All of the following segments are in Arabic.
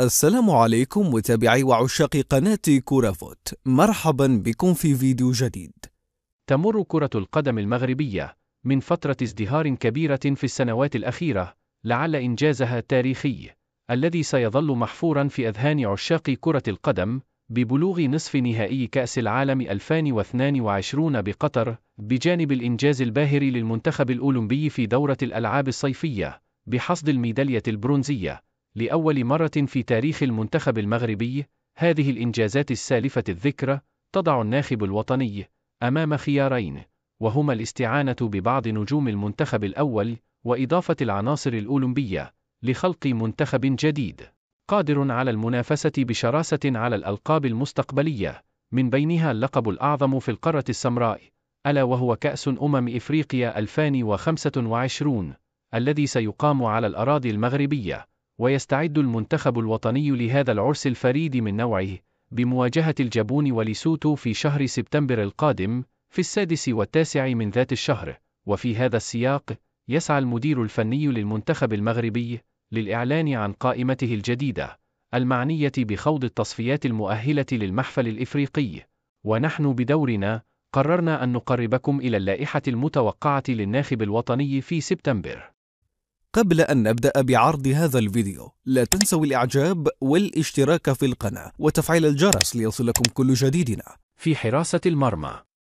السلام عليكم متابعي وعشاق قناة كورافوت مرحبا بكم في فيديو جديد تمر كرة القدم المغربية من فترة ازدهار كبيرة في السنوات الأخيرة لعل إنجازها التاريخي الذي سيظل محفورا في أذهان عشاق كرة القدم ببلوغ نصف نهائي كأس العالم 2022 بقطر بجانب الإنجاز الباهر للمنتخب الأولمبي في دورة الألعاب الصيفية بحصد الميدالية البرونزية لأول مرة في تاريخ المنتخب المغربي، هذه الإنجازات السالفة الذكرى تضع الناخب الوطني أمام خيارين، وهما الاستعانة ببعض نجوم المنتخب الأول وإضافة العناصر الأولمبية لخلق منتخب جديد قادر على المنافسة بشراسة على الألقاب المستقبلية، من بينها اللقب الأعظم في القارة السمراء، ألا وهو كأس أمم إفريقيا 2025 الذي سيقام على الأراضي المغربية ويستعد المنتخب الوطني لهذا العرس الفريد من نوعه بمواجهة الجابون وليسوتو في شهر سبتمبر القادم في السادس والتاسع من ذات الشهر وفي هذا السياق يسعى المدير الفني للمنتخب المغربي للإعلان عن قائمته الجديدة المعنية بخوض التصفيات المؤهلة للمحفل الإفريقي ونحن بدورنا قررنا أن نقربكم إلى اللائحة المتوقعة للناخب الوطني في سبتمبر قبل أن نبدأ بعرض هذا الفيديو لا تنسوا الإعجاب والاشتراك في القناة وتفعيل الجرس ليصلكم كل جديدنا في حراسة المرمى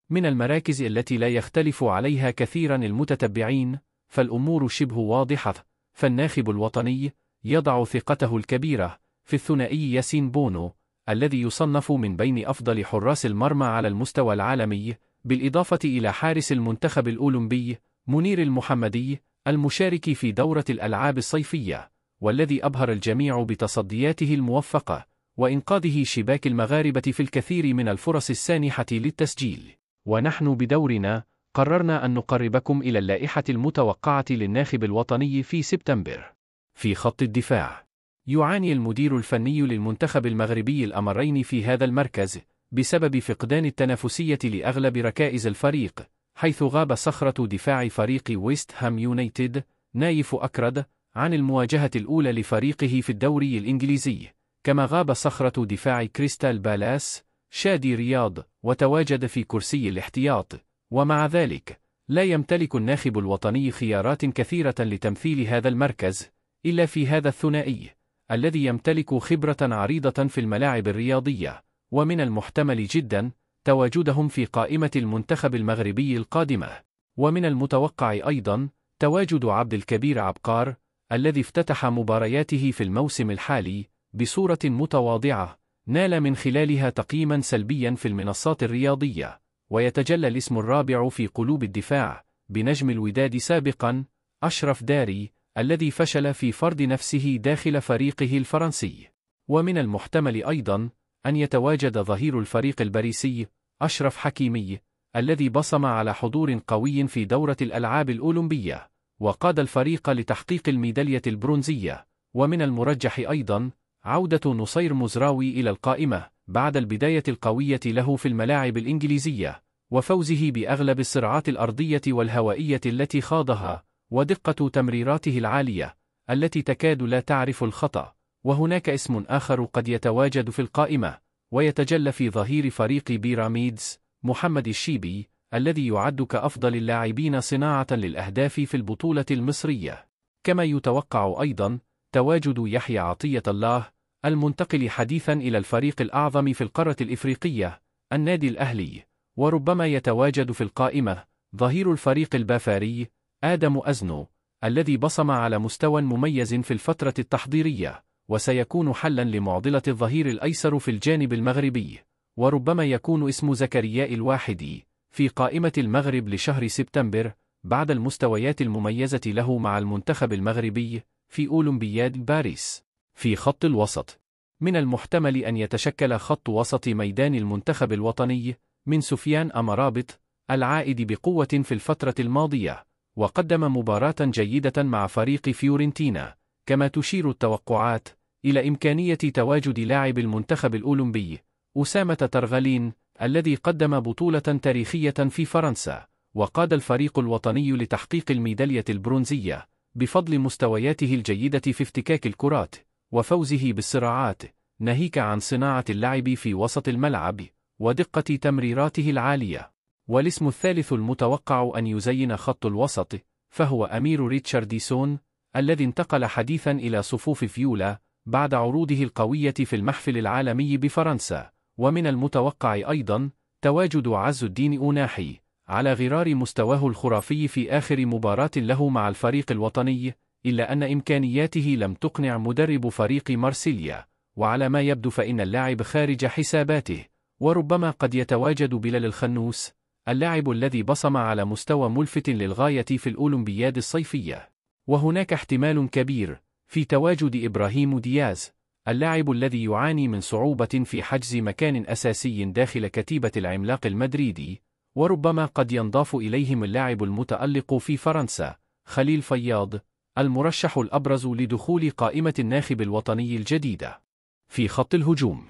من المراكز التي لا يختلف عليها كثيرا المتتبعين فالأمور شبه واضحة فالناخب الوطني يضع ثقته الكبيرة في الثنائي ياسين بونو الذي يصنف من بين أفضل حراس المرمى على المستوى العالمي بالإضافة إلى حارس المنتخب الأولمبي منير المحمدي المشارك في دورة الألعاب الصيفية والذي أبهر الجميع بتصدياته الموفقة وإنقاذه شباك المغاربة في الكثير من الفرص السانحة للتسجيل ونحن بدورنا قررنا أن نقربكم إلى اللائحة المتوقعة للناخب الوطني في سبتمبر في خط الدفاع يعاني المدير الفني للمنتخب المغربي الأمرين في هذا المركز بسبب فقدان التنافسية لأغلب ركائز الفريق حيث غاب صخرة دفاع فريق ويست هام يونايتد نايف أكرد عن المواجهة الأولى لفريقه في الدوري الإنجليزي كما غاب صخرة دفاع كريستال بالاس شادي رياض وتواجد في كرسي الاحتياط ومع ذلك لا يمتلك الناخب الوطني خيارات كثيرة لتمثيل هذا المركز إلا في هذا الثنائي الذي يمتلك خبرة عريضة في الملاعب الرياضية ومن المحتمل جداً تواجدهم في قائمة المنتخب المغربي القادمة ومن المتوقع أيضا تواجد عبد الكبير عبقار الذي افتتح مبارياته في الموسم الحالي بصورة متواضعة نال من خلالها تقييما سلبيا في المنصات الرياضية ويتجلى الاسم الرابع في قلوب الدفاع بنجم الوداد سابقا أشرف داري الذي فشل في فرض نفسه داخل فريقه الفرنسي ومن المحتمل أيضا أن يتواجد ظهير الفريق الباريسي أشرف حكيمي الذي بصم على حضور قوي في دورة الألعاب الأولمبية وقاد الفريق لتحقيق الميدالية البرونزية ومن المرجح أيضا عودة نصير مزراوي إلى القائمة بعد البداية القوية له في الملاعب الإنجليزية وفوزه بأغلب الصراعات الأرضية والهوائية التي خاضها ودقة تمريراته العالية التي تكاد لا تعرف الخطأ وهناك اسم آخر قد يتواجد في القائمة ويتجلى في ظهير فريق بيراميدز محمد الشيبي الذي يعد كأفضل اللاعبين صناعة للأهداف في البطولة المصرية كما يتوقع أيضا تواجد يحيى عطية الله المنتقل حديثا إلى الفريق الأعظم في القارة الإفريقية النادي الأهلي وربما يتواجد في القائمة ظهير الفريق البافاري آدم أزنو الذي بصم على مستوى مميز في الفترة التحضيرية وسيكون حلا لمعضلة الظهير الأيسر في الجانب المغربي وربما يكون اسم زكرياء الواحدي في قائمة المغرب لشهر سبتمبر بعد المستويات المميزة له مع المنتخب المغربي في أولمبياد باريس في خط الوسط من المحتمل أن يتشكل خط وسط ميدان المنتخب الوطني من سفيان أمرابط العائد بقوة في الفترة الماضية وقدم مباراة جيدة مع فريق فيورنتينا كما تشير التوقعات إلى إمكانية تواجد لاعب المنتخب الأولمبي أسامة ترغلين الذي قدم بطولة تاريخية في فرنسا وقاد الفريق الوطني لتحقيق الميدالية البرونزية بفضل مستوياته الجيدة في افتكاك الكرات وفوزه بالصراعات ناهيك عن صناعة اللعب في وسط الملعب ودقة تمريراته العالية والاسم الثالث المتوقع أن يزين خط الوسط فهو أمير ريتشارديسون الذي انتقل حديثا إلى صفوف فيولا بعد عروضه القوية في المحفل العالمي بفرنسا، ومن المتوقع أيضا تواجد عز الدين أوناحي على غرار مستواه الخرافي في آخر مباراة له مع الفريق الوطني، إلا أن إمكانياته لم تقنع مدرب فريق مارسيليا، وعلى ما يبدو فإن اللاعب خارج حساباته، وربما قد يتواجد بلال الخنوس، اللاعب الذي بصم على مستوى ملفت للغاية في الأولمبياد الصيفية. وهناك احتمال كبير في تواجد إبراهيم دياز اللاعب الذي يعاني من صعوبة في حجز مكان أساسي داخل كتيبة العملاق المدريدي وربما قد ينضاف إليهم اللاعب المتألق في فرنسا خليل فياض المرشح الأبرز لدخول قائمة الناخب الوطني الجديدة في خط الهجوم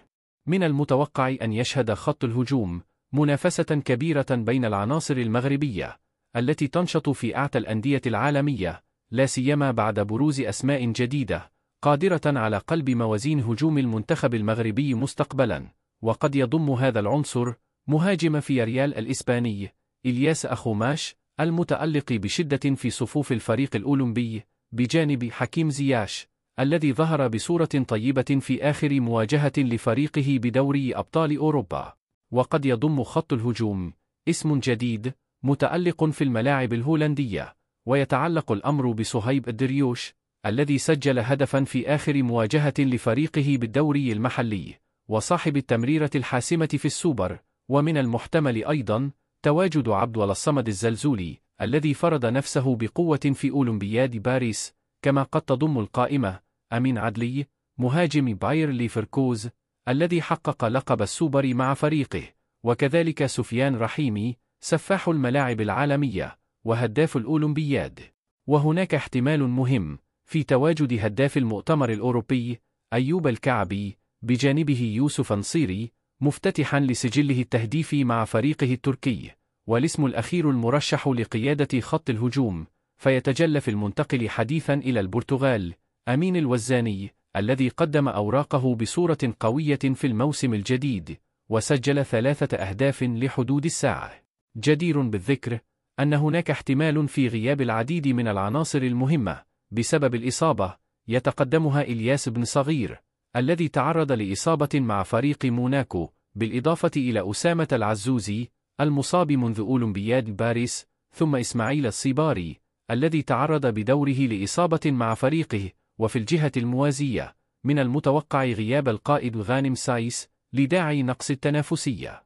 من المتوقع أن يشهد خط الهجوم منافسة كبيرة بين العناصر المغربية التي تنشط في أعتى الأندية العالمية لا سيما بعد بروز أسماء جديدة قادرة على قلب موازين هجوم المنتخب المغربي مستقبلا وقد يضم هذا العنصر مهاجم في ريال الإسباني إلياس أخوماش المتألق بشدة في صفوف الفريق الأولمبي بجانب حكيم زياش الذي ظهر بصورة طيبة في آخر مواجهة لفريقه بدوري أبطال أوروبا وقد يضم خط الهجوم اسم جديد متألق في الملاعب الهولندية ويتعلق الأمر بصهيب الدريوش الذي سجل هدفا في آخر مواجهة لفريقه بالدوري المحلي وصاحب التمريرة الحاسمة في السوبر ومن المحتمل أيضا تواجد عبد الصمد الزلزولي الذي فرض نفسه بقوة في أولمبياد باريس كما قد تضم القائمة أمين عدلي مهاجم باير ليفركوز الذي حقق لقب السوبر مع فريقه وكذلك سفيان رحيمي سفاح الملاعب العالمية وهداف الأولمبياد وهناك احتمال مهم في تواجد هداف المؤتمر الأوروبي أيوب الكعبي بجانبه يوسف نصيري مفتتحا لسجله التهديفي مع فريقه التركي والاسم الأخير المرشح لقيادة خط الهجوم فيتجلى في المنتقل حديثا إلى البرتغال أمين الوزاني الذي قدم أوراقه بصورة قوية في الموسم الجديد وسجل ثلاثة أهداف لحدود الساعة جدير بالذكر أن هناك احتمال في غياب العديد من العناصر المهمة بسبب الإصابة يتقدمها إلياس بن صغير الذي تعرض لإصابة مع فريق موناكو بالإضافة إلى أسامة العزوزي المصاب منذ أولمبياد باريس ثم إسماعيل الصباري الذي تعرض بدوره لإصابة مع فريقه وفي الجهة الموازية من المتوقع غياب القائد غانم سايس لداعي نقص التنافسية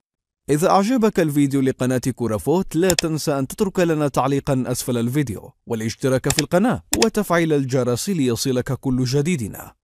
إذا أعجبك الفيديو لقناة كورافوت لا تنسى أن تترك لنا تعليقا أسفل الفيديو والاشتراك في القناة وتفعيل الجرس ليصلك كل جديدنا